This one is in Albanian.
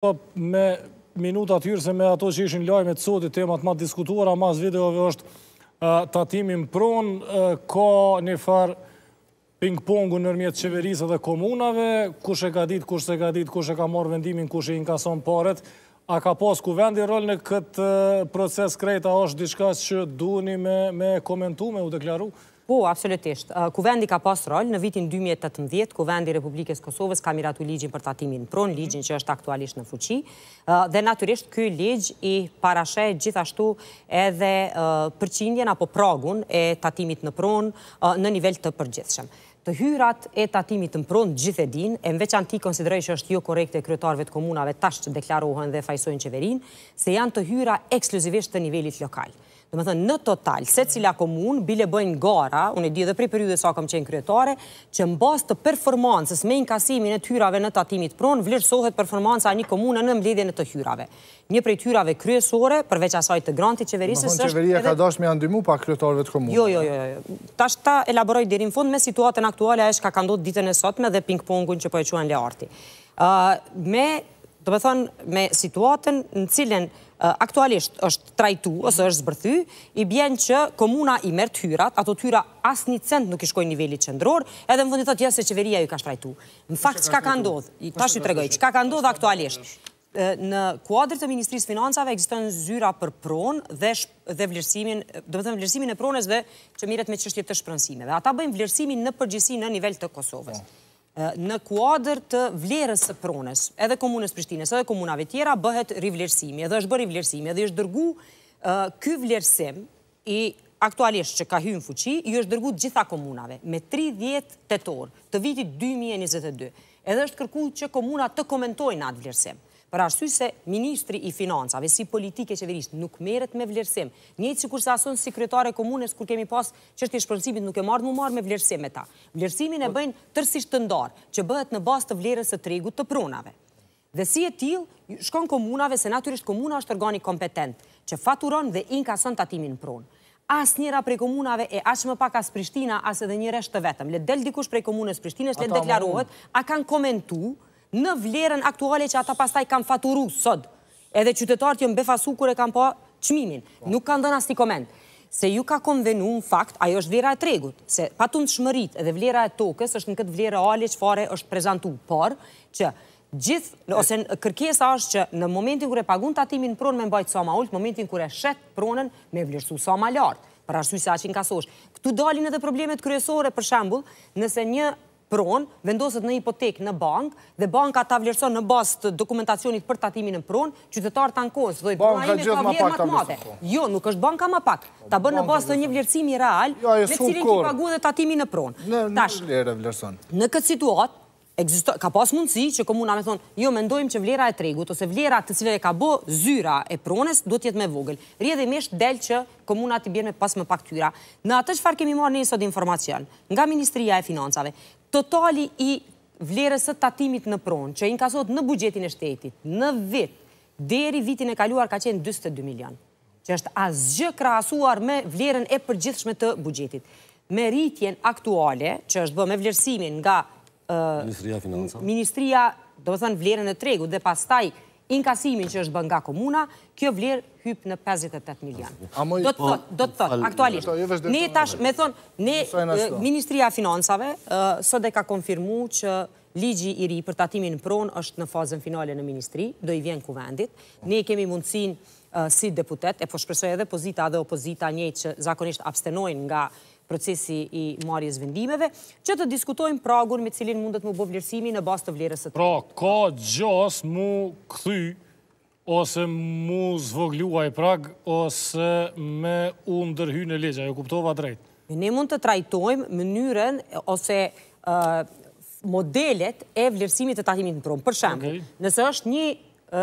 Po, me minuta tyrë se me ato që ishin lajme të sotit temat ma a mas videove është tatimin pronë, ka një farë ping-pongu nërmjetë qeverisë dhe komunave, kush e ka ditë, kush se ka ditë, kush e ka morë vendimin, kush e inkason paret, a ka pas ku vendi rol në këtë proces krejta është diçka që duni me komentu, me u deklaru? Po, absolutisht. Kuvendi ka pas rol në vitin 2018, Kuvendi Republikës Kosovës ka miratu ligjin për tatimin pron, ligjin që është aktualisht në fuqi, dhe naturisht këj ligj i parashe gjithashtu edhe përqindjen apo pragun e tatimit në pron në nivel të përgjithshem. Të hyrat e tatimit në pronë gjithë e din, e ti konsideroj që është jo korekte e kryetarve të komunave tash që deklarohen dhe fajsojnë qeverin, se janë të hyra ekskluzivisht të nivelit lokal dhe më thënë, në total, se cila komunë, bile bëjnë gara, unë i di dhe prej periude sa kam qenë kryetare, që në bas të performancës me inkasimin e tyrave në tatimit pron, vlerësohet performanca a një komunë në mbledhje në të hyrave. Një prej tyrave kryesore, përveç asaj të granti qeverisës është... Më thënë, qeveria ka dash me andymu pa kryetarëve të komunë. Jo, jo, jo, jo. ta është ta elaboroj në fund me situatën aktuale a është ka kandot ditën e sotme dhe ping-pongun që po e quen le arti. Me do me thonë me situatën në cilën aktualisht është trajtu, ose është zbërthy, i bjen që komuna i mërë hyrat, ato hyra asë një cent nuk i shkoj një velit qëndror, edhe më vëndit thotë tjese se qeveria ju ka shtrajtu. Në fakt, qka ka ka ndodhë, ju tregoj, të regoj, ka ka ndodhë aktualisht? Në kuadrë të Ministrisë Financave, eksistën zyra për pronë dhe vlerësimin, do më thëmë vlerësimin e pronës dhe që miret me qështje të shpronësime. Dhe ata bëjmë vlerësimin në përgjësi në nivel të Kosovës. Po në kuadrë të vlerës së prones, edhe komunës Prishtines, edhe komunave tjera, bëhet rivlerësimi, edhe është bërë rivlerësimi, edhe është dërgu këj vlerësim i aktualisht që ka hymë fuqi, i është dërgu gjitha komunave, me 30 të të vitit 2022, edhe është kërku që komunat të komentojnë atë vlerësim për arsysë se Ministri i Financave, si politike qeverisht, nuk meret me vlerësim. Njëtë si kur se asonë sekretare komunës, kur kemi pas që është i shpërësimit nuk e marrë më marrë me vlerësim e ta. Vlerësimin e bëjnë tërsisht të ndarë, që bëhet në bas të vlerës të tregut të pronave. Dhe si e tilë, shkon komunave, se naturisht komuna është organi kompetent, që faturon dhe inkason të atimin pronë. As njëra prej komunave e as më pak as Prishtina, as edhe një resht vetëm. Le del dikush prej komunës Prishtines, le deklarohet, a kanë komentu, në vlerën aktuale që ata pastaj kanë faturu sot. Edhe qytetarët jënë befasu kërë e kanë po qmimin. Nuk kanë dëna s'ti komend. Se ju ka konvenu në fakt, ajo është vlera e tregut. Se patun të shmërit edhe vlera e tokës është në këtë vlera ali që fare është prezentu. Por, që gjithë, ose kërkesa është që në momentin kërë e pagun të atimin pronë me mbajtë sa ma ullë, në momentin kërë e shetë pronën me vlerësu sa ma lartë, për ashtu se aqin Këtu dalin edhe problemet kryesore, për shambull, nëse një pronë, vendoset në hipotek në bank, dhe banka ta vlerëson në bas të dokumentacionit për tatimin në pronë, qytetarë të ankonës, dhe banka ime ka vlerë matë Jo, nuk është banka ma pak, ta bënë në bas të një vlerësimi real, me cilin që pagu dhe tatimin në pronë. Në këtë situatë, ka pas mundësi që komuna me thonë, jo, mendojmë që vlera e tregut, ose vlera të cilëve ka bo zyra e prones, do tjetë me vogël. Rjedhe mesht del që komuna të bjerë me pas më pak tyra. Në atë që farë kemi marë një sot informacion, nga Ministria e Financave, totali i vlerës të tatimit në pronë, që inkasot në bugjetin e shtetit, në vit, deri vitin e kaluar ka qenë 22 milion, që është asgjë krasuar me vlerën e përgjithshme të bugjetit. Me rritjen aktuale, që është bë me vlerësimin nga Ministria Financa. Ministria, do më thënë, vlerën e tregu dhe pastaj inkasimin që është bën nga komuna, kjo vlerë hypë në 58 milion. Do të po, thot, do të thot, aktualisht, jo ne tash, me thonë, ne, Ministria Financave, sot e ka konfirmu që ligji i ri për tatimin pron është në fazën finale në Ministri, do i vjen kuvendit, ne kemi mundësin si deputet, e po shpresoj edhe pozita dhe opozita njëtë që zakonisht abstenojnë nga procesi i marjes vendimeve, që të diskutojmë pragun me cilin mundet mu bo vlerësimi në bas të vlerës të të. Pra, ka gjas mu këthy ose mu zvogluaj prag ose me undërhy në legja, jo kuptova drejt. Ne mund të trajtojmë mënyrën ose modelet e vlerësimit të tatimit në prom. Për shemë, nëse është një